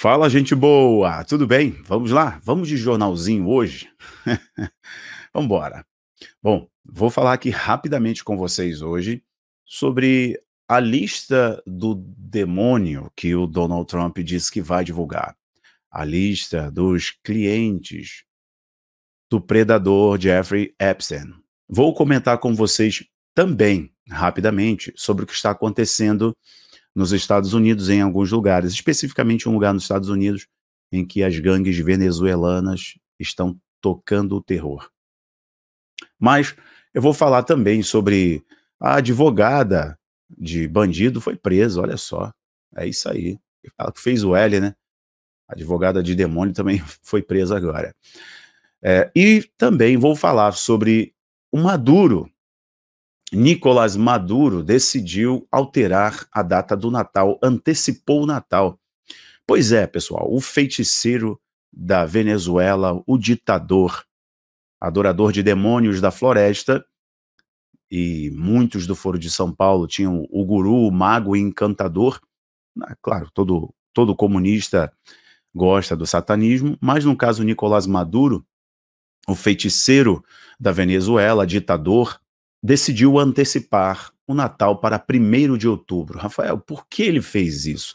Fala, gente boa! Tudo bem? Vamos lá? Vamos de jornalzinho hoje? Vambora! Bom, vou falar aqui rapidamente com vocês hoje sobre a lista do demônio que o Donald Trump disse que vai divulgar. A lista dos clientes do predador Jeffrey Epstein. Vou comentar com vocês também, rapidamente, sobre o que está acontecendo nos Estados Unidos, em alguns lugares, especificamente um lugar nos Estados Unidos em que as gangues venezuelanas estão tocando o terror. Mas eu vou falar também sobre a advogada de bandido foi presa, olha só. É isso aí. Ela fez o L, né? A advogada de demônio também foi presa agora. É, e também vou falar sobre o Maduro, Nicolás Maduro decidiu alterar a data do Natal, antecipou o Natal. Pois é, pessoal, o feiticeiro da Venezuela, o ditador, adorador de demônios da floresta, e muitos do Foro de São Paulo tinham o guru, o mago o encantador. Ah, claro, todo, todo comunista gosta do satanismo, mas no caso Nicolás Maduro, o feiticeiro da Venezuela, ditador, decidiu antecipar o Natal para 1 de outubro. Rafael, por que ele fez isso?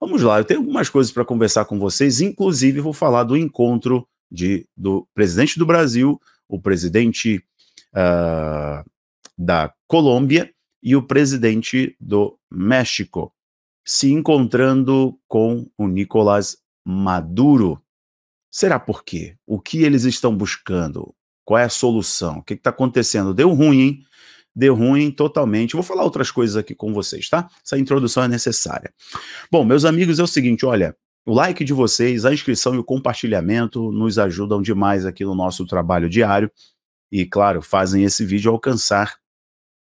Vamos lá, eu tenho algumas coisas para conversar com vocês, inclusive vou falar do encontro de, do presidente do Brasil, o presidente uh, da Colômbia e o presidente do México se encontrando com o Nicolás Maduro. Será por quê? O que eles estão buscando? Qual é a solução? O que está acontecendo? Deu ruim, hein? Deu ruim totalmente. Vou falar outras coisas aqui com vocês, tá? Essa introdução é necessária. Bom, meus amigos, é o seguinte: olha, o like de vocês, a inscrição e o compartilhamento nos ajudam demais aqui no nosso trabalho diário e, claro, fazem esse vídeo alcançar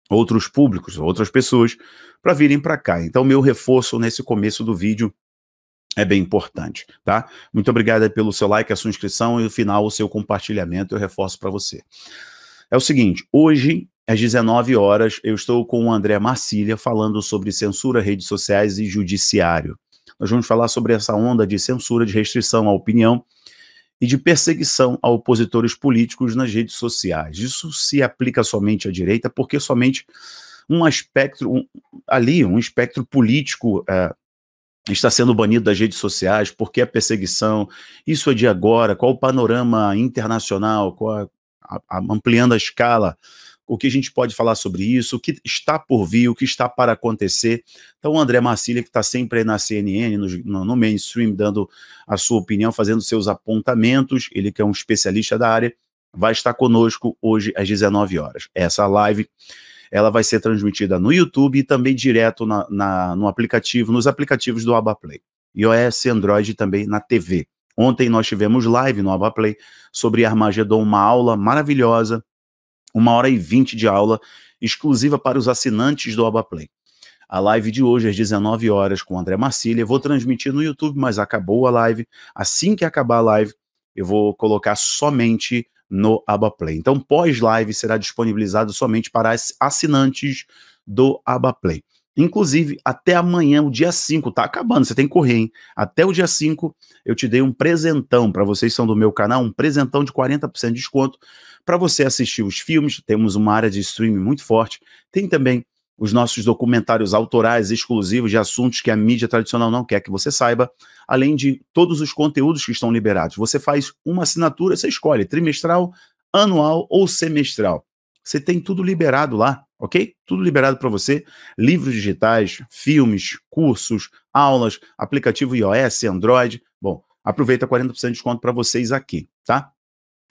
outros públicos, outras pessoas para virem para cá. Então, meu reforço nesse começo do vídeo é bem importante, tá? Muito obrigado pelo seu like, a sua inscrição e no final o seu compartilhamento, eu reforço para você. É o seguinte, hoje às 19 horas eu estou com o André Marcília falando sobre censura, redes sociais e judiciário. Nós vamos falar sobre essa onda de censura, de restrição à opinião e de perseguição a opositores políticos nas redes sociais. Isso se aplica somente à direita, porque somente um espectro um, ali, um espectro político é, está sendo banido das redes sociais, por que a perseguição, isso é de agora, qual o panorama internacional, qual a, a, ampliando a escala, o que a gente pode falar sobre isso, o que está por vir, o que está para acontecer. Então, o André Marcília, que está sempre aí na CNN, no, no mainstream, dando a sua opinião, fazendo seus apontamentos, ele que é um especialista da área, vai estar conosco hoje às 19 horas. Essa live ela vai ser transmitida no YouTube e também direto na, na, no aplicativo, nos aplicativos do Abaplay. iOS e Android também na TV. Ontem nós tivemos live no Abaplay sobre Armagedon, uma aula maravilhosa, uma hora e vinte de aula exclusiva para os assinantes do Abaplay. A live de hoje, às 19 horas, com o André Marcília. Vou transmitir no YouTube, mas acabou a live. Assim que acabar a live, eu vou colocar somente no Abaplay. Então, pós-live será disponibilizado somente para assinantes do Abaplay. Inclusive, até amanhã, o dia 5, tá acabando, você tem que correr, hein? Até o dia 5, eu te dei um presentão para vocês que são do meu canal, um presentão de 40% de desconto para você assistir os filmes. Temos uma área de streaming muito forte. Tem também os nossos documentários autorais exclusivos de assuntos que a mídia tradicional não quer que você saiba, além de todos os conteúdos que estão liberados. Você faz uma assinatura, você escolhe trimestral, anual ou semestral. Você tem tudo liberado lá, ok? Tudo liberado para você: livros digitais, filmes, cursos, aulas, aplicativo iOS, Android. Bom, aproveita 40% de desconto para vocês aqui, tá?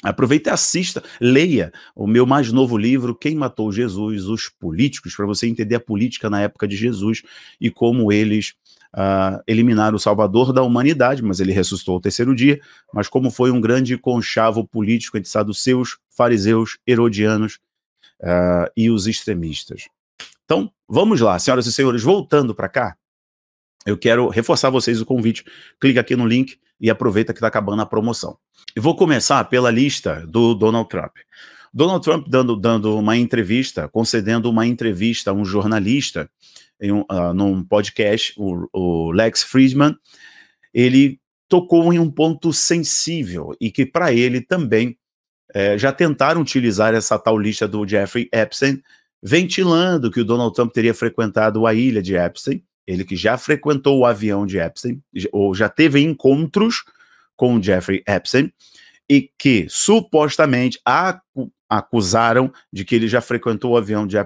Aproveite e assista, leia o meu mais novo livro, Quem Matou Jesus? Os Políticos, para você entender a política na época de Jesus e como eles uh, eliminaram o Salvador da humanidade, mas ele ressuscitou ao terceiro dia, mas como foi um grande conchavo político entre saduceus, fariseus, herodianos uh, e os extremistas. Então, vamos lá, senhoras e senhores, voltando para cá, eu quero reforçar vocês o convite. Clica aqui no link e aproveita que está acabando a promoção. E vou começar pela lista do Donald Trump. Donald Trump dando, dando uma entrevista, concedendo uma entrevista a um jornalista em um, uh, num podcast, o, o Lex Friedman, ele tocou em um ponto sensível e que para ele também é, já tentaram utilizar essa tal lista do Jeffrey Epstein, ventilando que o Donald Trump teria frequentado a ilha de Epstein, ele que já frequentou o avião de Epstein, ou já teve encontros com Jeffrey Epstein, e que supostamente acusaram de que ele já frequentou o avião de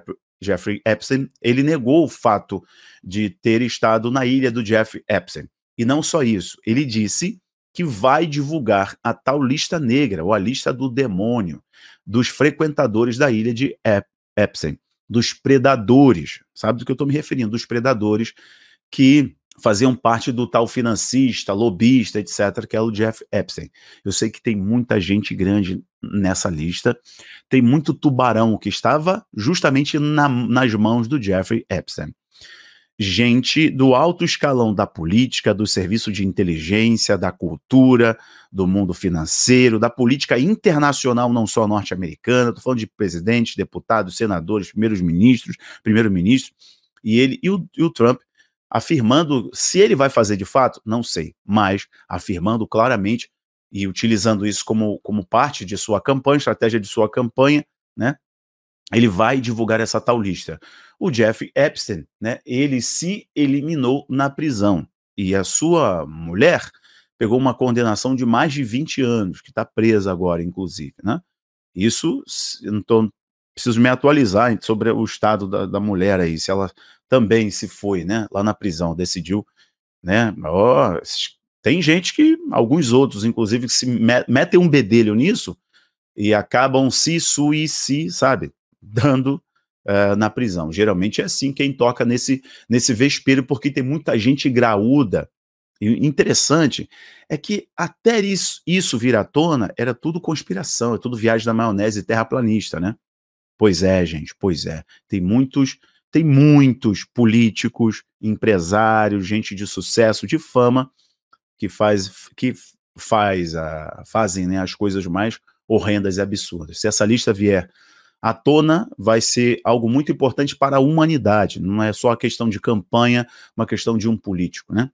Jeffrey Epstein, ele negou o fato de ter estado na ilha do Jeffrey Epstein. E não só isso, ele disse que vai divulgar a tal lista negra, ou a lista do demônio, dos frequentadores da ilha de Epstein dos predadores, sabe do que eu estou me referindo? Dos predadores que faziam parte do tal financista, lobista, etc., que é o Jeff Epstein. Eu sei que tem muita gente grande nessa lista, tem muito tubarão que estava justamente na, nas mãos do Jeffrey Epstein gente do alto escalão da política, do serviço de inteligência, da cultura, do mundo financeiro, da política internacional, não só norte-americana, estou falando de presidentes, deputados, senadores, primeiros ministros, primeiro-ministro, e ele e o, e o Trump afirmando se ele vai fazer de fato, não sei, mas afirmando claramente e utilizando isso como, como parte de sua campanha, estratégia de sua campanha, né? Ele vai divulgar essa tal lista o Jeff Epstein, né? Ele se eliminou na prisão e a sua mulher pegou uma condenação de mais de 20 anos, que está presa agora, inclusive, né? Isso, então, preciso me atualizar sobre o estado da, da, mulher aí, se ela também se foi, né? Lá na prisão, decidiu, né? Oh, tem gente que, alguns outros, inclusive, que se metem um bedelho nisso e acabam se suicidando, sabe? Dando eh, na prisão. Geralmente é assim quem toca nesse, nesse vespeiro, porque tem muita gente graúda. E interessante é que até isso, isso vir à tona era tudo conspiração, é tudo viagem da maionese terraplanista, né? Pois é, gente, pois é. Tem muitos, tem muitos políticos, empresários, gente de sucesso, de fama, que faz que faz a, fazem né, as coisas mais horrendas e absurdas. Se essa lista vier à tona vai ser algo muito importante para a humanidade, não é só a questão de campanha, uma questão de um político, né?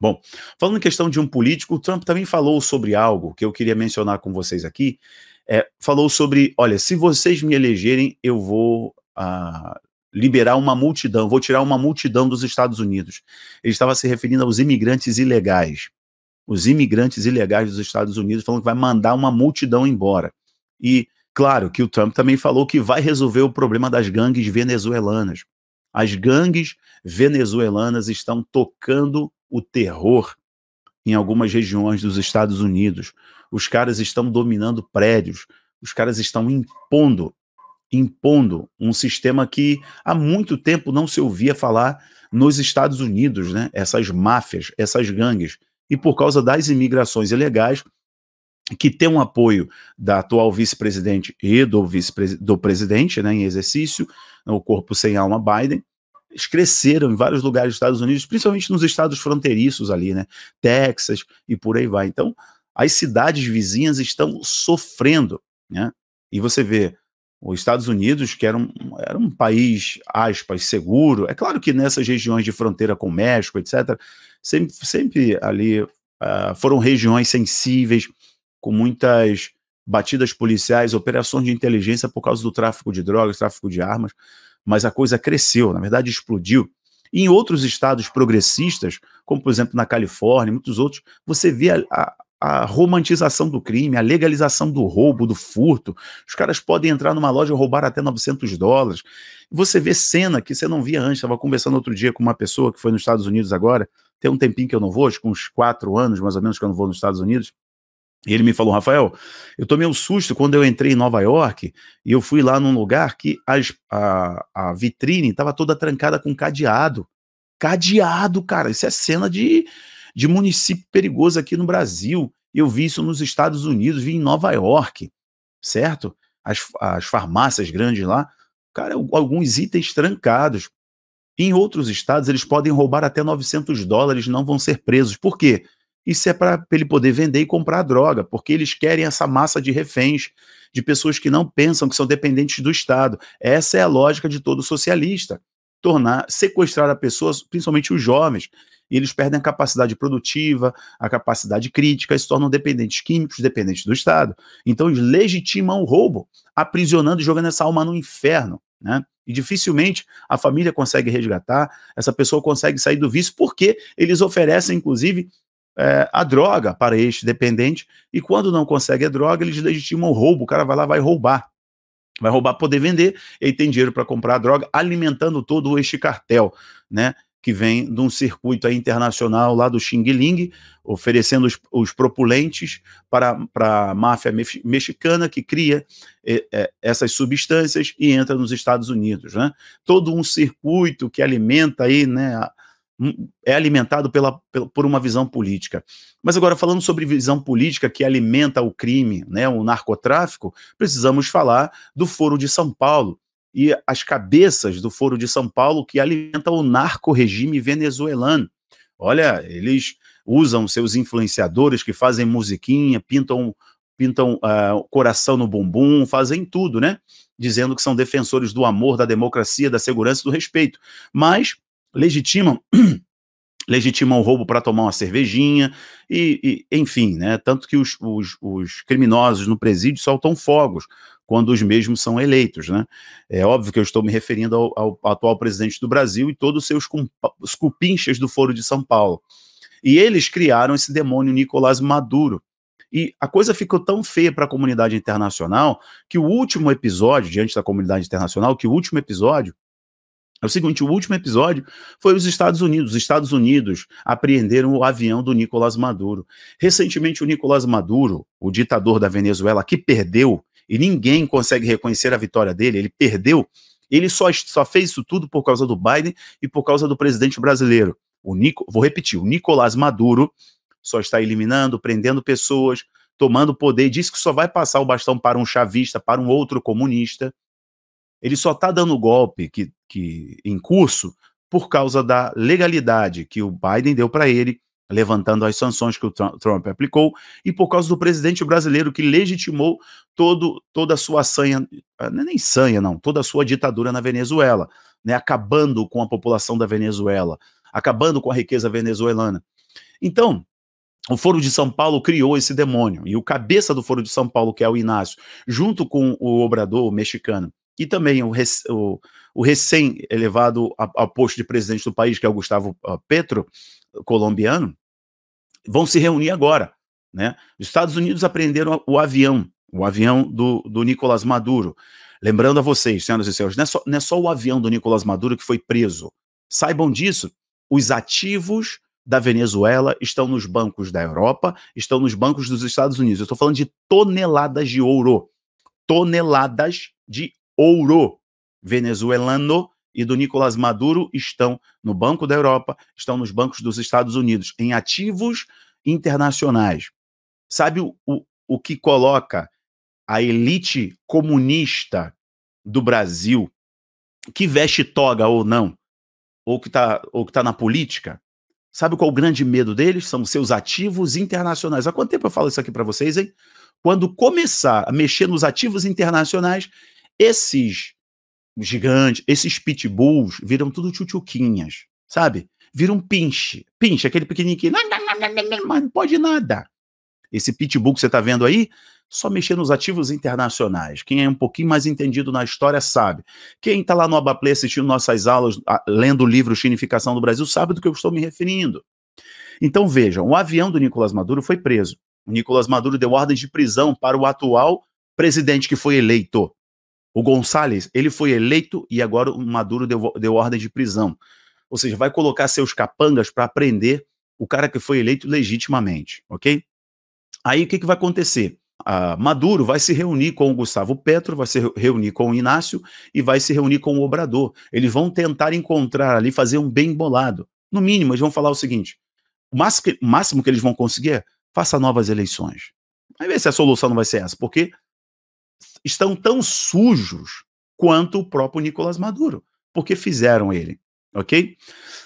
Bom, falando em questão de um político, o Trump também falou sobre algo que eu queria mencionar com vocês aqui. É, falou sobre: olha, se vocês me elegerem, eu vou ah, liberar uma multidão, vou tirar uma multidão dos Estados Unidos. Ele estava se referindo aos imigrantes ilegais. Os imigrantes ilegais dos Estados Unidos falando que vai mandar uma multidão embora. E Claro que o Trump também falou que vai resolver o problema das gangues venezuelanas. As gangues venezuelanas estão tocando o terror em algumas regiões dos Estados Unidos. Os caras estão dominando prédios, os caras estão impondo, impondo um sistema que há muito tempo não se ouvia falar nos Estados Unidos, né? Essas máfias, essas gangues. E por causa das imigrações ilegais, que tem um apoio da atual vice-presidente e do, vice -pres do presidente né, em exercício, o corpo sem alma Biden, cresceram em vários lugares dos Estados Unidos, principalmente nos estados fronteiriços ali, né? Texas e por aí vai. Então, as cidades vizinhas estão sofrendo, né? E você vê os Estados Unidos, que era um, era um país, aspas, seguro, é claro que nessas regiões de fronteira com o México, etc., sempre, sempre ali uh, foram regiões sensíveis, com muitas batidas policiais, operações de inteligência por causa do tráfico de drogas, tráfico de armas, mas a coisa cresceu, na verdade explodiu. E em outros estados progressistas, como por exemplo na Califórnia e muitos outros, você vê a, a, a, romantização do crime, a legalização do roubo, do furto. Os caras podem entrar numa loja e roubar até 900 dólares. Você vê cena que você não via antes. Estava conversando outro dia com uma pessoa que foi nos Estados Unidos agora, tem um tempinho que eu não vou, acho que uns quatro anos mais ou menos que eu não vou nos Estados Unidos e ele me falou, Rafael, eu tomei um susto quando eu entrei em Nova York e eu fui lá num lugar que as, a, a vitrine estava toda trancada com cadeado. Cadeado, cara, isso é cena de, de município perigoso aqui no Brasil. Eu vi isso nos Estados Unidos, vi em Nova York, certo? As, as farmácias grandes lá, cara, alguns itens trancados. Em outros estados, eles podem roubar até 900 dólares, não vão ser presos. Por quê? Isso é para ele poder vender e comprar droga, porque eles querem essa massa de reféns, de pessoas que não pensam, que são dependentes do Estado. Essa é a lógica de todo socialista. Tornar, sequestrar a pessoa, principalmente os jovens, e eles perdem a capacidade produtiva, a capacidade crítica, se tornam dependentes químicos, dependentes do Estado. Então eles legitimam o roubo, aprisionando e jogando essa alma no inferno. Né? E dificilmente a família consegue resgatar, essa pessoa consegue sair do vício, porque eles oferecem, inclusive, é, a droga para este dependente, e quando não consegue a droga, eles legitimam o roubo, o cara vai lá, vai roubar. Vai roubar poder vender, ele tem dinheiro para comprar a droga, alimentando todo este cartel, né? Que vem de um circuito internacional lá do Xing Ling, oferecendo os, os propulentes para, para a máfia mexicana que cria é, é, essas substâncias e entra nos Estados Unidos. Né? Todo um circuito que alimenta aí, né, a, Hum, é alimentado pela, por uma visão política. Mas agora, falando sobre visão política que alimenta o crime, né, o narcotráfico, precisamos falar do Foro de São Paulo e as cabeças do Foro de São Paulo que alimentam o narco-regime venezuelano. Olha, eles usam seus influenciadores que fazem musiquinha, pintam pintam uh, coração no bumbum, fazem tudo, né? Dizendo que são defensores do amor, da democracia, da segurança e do respeito. Mas legitimam legitimam o roubo para tomar uma cervejinha e, e, enfim, né? Tanto que os, os, os, criminosos no presídio soltam fogos quando os mesmos são eleitos, né? É óbvio que eu estou me referindo ao, ao atual presidente do Brasil e todos os seus os cupinchas do Foro de São Paulo. E eles criaram esse demônio Nicolás Maduro. E a coisa ficou tão feia para a comunidade internacional que o último episódio, diante da comunidade internacional, que o último episódio é o seguinte, o último episódio foi os Estados Unidos. Os Estados Unidos apreenderam o avião do Nicolás Maduro. Recentemente, o Nicolás Maduro, o ditador da Venezuela, que perdeu, e ninguém consegue reconhecer a vitória dele, ele perdeu, ele só, só fez isso tudo por causa do Biden e por causa do presidente brasileiro. O Nico, vou repetir, o Nicolás Maduro só está eliminando, prendendo pessoas, tomando poder, diz que só vai passar o bastão para um chavista, para um outro comunista, ele só está dando golpe que, que em curso por causa da legalidade que o Biden deu para ele, levantando as sanções que o Trump aplicou, e por causa do presidente brasileiro que legitimou todo, toda a sua sanha, ah, é nem sanha não, toda a sua ditadura na Venezuela, né, acabando com a população da Venezuela, acabando com a riqueza venezuelana. Então, o Foro de São Paulo criou esse demônio, e o cabeça do Foro de São Paulo, que é o Inácio, junto com o Obrador mexicano, e também o, rec o, o recém-elevado ao posto de presidente do país, que é o Gustavo ah, Petro, colombiano, vão se reunir agora. Né? Os Estados Unidos apreenderam o avião, o avião do, do Nicolás Maduro. Lembrando a vocês, senhoras e senhores, não é, só, não é só o avião do Nicolás Maduro que foi preso. Saibam disso, os ativos da Venezuela estão nos bancos da Europa, estão nos bancos dos Estados Unidos. Eu estou falando de toneladas de ouro. Toneladas de ouro venezuelano e do Nicolás Maduro estão no Banco da Europa, estão nos bancos dos Estados Unidos, em ativos internacionais. Sabe o, o, o que coloca a elite comunista do Brasil, que veste toga ou não, ou que está tá na política? Sabe qual o grande medo deles? São seus ativos internacionais. Há quanto tempo eu falo isso aqui para vocês, hein? Quando começar a mexer nos ativos internacionais, esses gigantes, esses pitbulls viram tudo tchutchuquinhas, sabe? Viram pinche. Pinche, aquele pequenininho mas não pode nada. Esse pitbull que você está vendo aí, só mexer nos ativos internacionais. Quem é um pouquinho mais entendido na história sabe. Quem está lá no Abaplay assistindo nossas aulas, lendo o livro Chinificação do Brasil, sabe do que eu estou me referindo. Então vejam, o avião do Nicolás Maduro foi preso. O Nicolás Maduro deu ordens de prisão para o atual presidente que foi eleito. O Gonçalves, ele foi eleito e agora o Maduro deu, deu ordem de prisão. Ou seja, vai colocar seus capangas para prender o cara que foi eleito legitimamente, ok? Aí o que, que vai acontecer? Maduro vai se reunir com o Gustavo Petro, vai se reunir com o Inácio e vai se reunir com o Obrador. Eles vão tentar encontrar ali, fazer um bem bolado. No mínimo, eles vão falar o seguinte: o máximo que, máximo que eles vão conseguir é faça novas eleições. Vai ver se a solução não vai ser essa, porque estão tão sujos quanto o próprio Nicolás Maduro, porque fizeram ele, ok?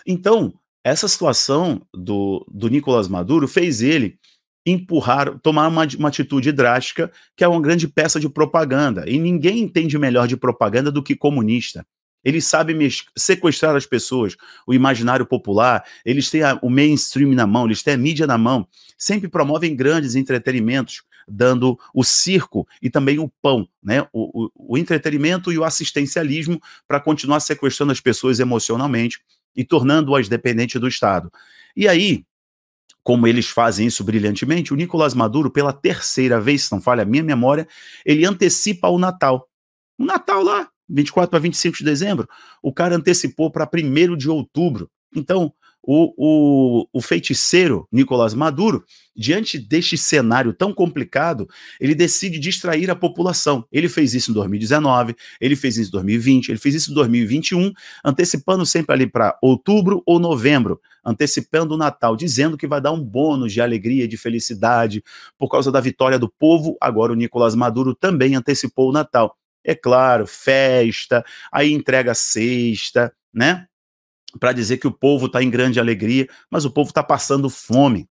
Então, essa situação do, do Nicolás Maduro fez ele empurrar, tomar uma, uma, atitude drástica, que é uma grande peça de propaganda. E ninguém entende melhor de propaganda do que comunista. Eles sabem sequestrar as pessoas, o imaginário popular, eles têm a, o mainstream na mão, eles têm a mídia na mão, sempre promovem grandes entretenimentos, dando o circo e também o pão, né? o, o, o entretenimento e o assistencialismo para continuar sequestrando as pessoas emocionalmente e tornando-as dependentes do Estado. E aí, como eles fazem isso brilhantemente, o Nicolás Maduro, pela terceira vez, se não falha a minha memória, ele antecipa o Natal. O Natal lá, 24 para 25 de dezembro, o cara antecipou para 1 de outubro. Então, o, o, o, feiticeiro Nicolás Maduro, diante deste cenário tão complicado, ele decide distrair a população. Ele fez isso em 2019, ele fez isso em 2020, ele fez isso em 2021, antecipando sempre ali para outubro ou novembro, antecipando o Natal, dizendo que vai dar um bônus de alegria, de felicidade por causa da vitória do povo. Agora o Nicolás Maduro também antecipou o Natal. É claro, festa, aí entrega a cesta, né? para dizer que o povo está em grande alegria, mas o povo está passando fome.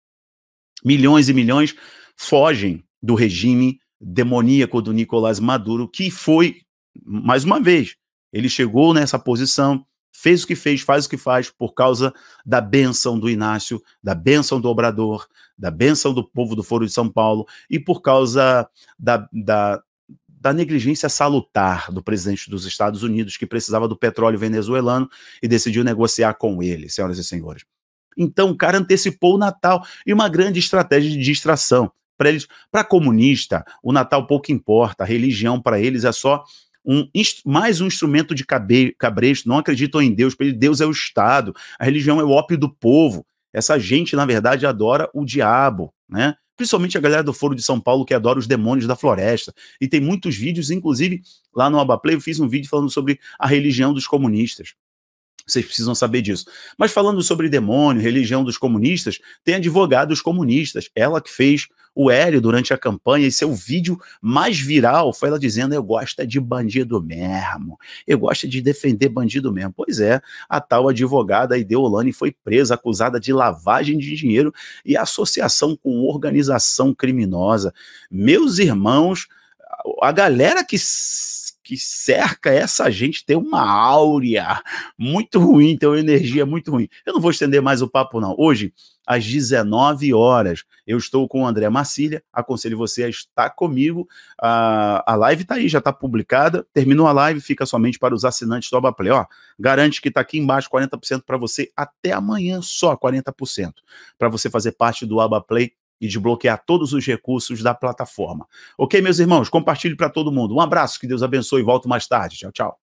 Milhões e milhões fogem do regime demoníaco do Nicolás Maduro, que foi, mais uma vez, ele chegou nessa posição, fez o que fez, faz o que faz, por causa da benção do Inácio, da benção do Obrador, da benção do povo do Foro de São Paulo e por causa da, da, da negligência salutar do presidente dos Estados Unidos, que precisava do petróleo venezuelano e decidiu negociar com ele, senhoras e senhores. Então o cara antecipou o Natal e uma grande estratégia de distração. Para eles, para comunista, o Natal pouco importa, a religião para eles é só um, mais um instrumento de cabresto, não acreditam em Deus, para Deus é o Estado, a religião é o ópio do povo. Essa gente, na verdade, adora o diabo, né? principalmente a galera do Foro de São Paulo que adora os demônios da floresta. E tem muitos vídeos, inclusive lá no Abaplay eu fiz um vídeo falando sobre a religião dos comunistas. Vocês precisam saber disso. Mas falando sobre demônio, religião dos comunistas, tem advogados comunistas. Ela que fez o Hélio durante a campanha e seu vídeo mais viral foi ela dizendo: Eu gosto de bandido mesmo. Eu gosto de defender bandido mesmo. Pois é, a tal advogada Ideolani foi presa, acusada de lavagem de dinheiro e associação com organização criminosa. Meus irmãos, a galera que que cerca essa gente tem uma áurea muito ruim, tem uma energia muito ruim. Eu não vou estender mais o papo, não. Hoje, às 19 horas, eu estou com o André Marcília. Aconselho você a estar comigo. A, a live está aí, já está publicada. Terminou a live, fica somente para os assinantes do Abaplay. Ó, garante que está aqui embaixo 40% para você até amanhã, só 40%. Para você fazer parte do Abaplay e desbloquear todos os recursos da plataforma. Ok, meus irmãos? Compartilhe para todo mundo. Um abraço, que Deus abençoe e volto mais tarde. Tchau, tchau.